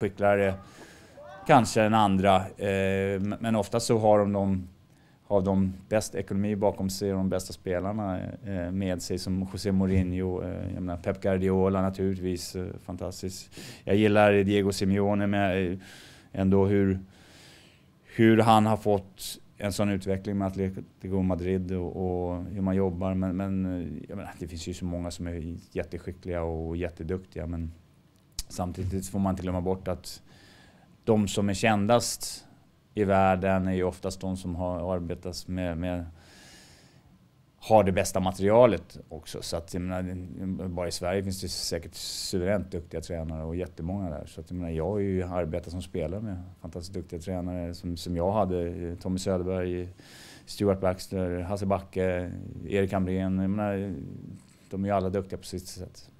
skickligare eh, kanske än andra. Eh, men ofta så har de, de, har de bäst ekonomi bakom sig och de bästa spelarna eh, eh, med sig som José Mourinho, eh, jag menar Pep Guardiola naturligtvis, eh, fantastiskt. Jag gillar Diego Simeone men ändå hur, hur han har fått en sån utveckling med Atletico Madrid och, och hur man jobbar. Men, men menar, det finns ju så många som är jätteskickliga och jätteduktiga. Men Samtidigt får man inte glömma bort att de som är kändast i världen är ju oftast de som har arbetats med, med har det bästa materialet också. Så att, jag menar, bara i Sverige finns det säkert suveränt duktiga tränare och jättemånga där. Så att, jag, menar, jag har ju arbetat som spelare med fantastiskt duktiga tränare som, som jag hade. Tommy Söderberg, Stuart Baxter, Hasse Backe, Erik Hamrén. Jag menar, de är ju alla duktiga på sitt sätt.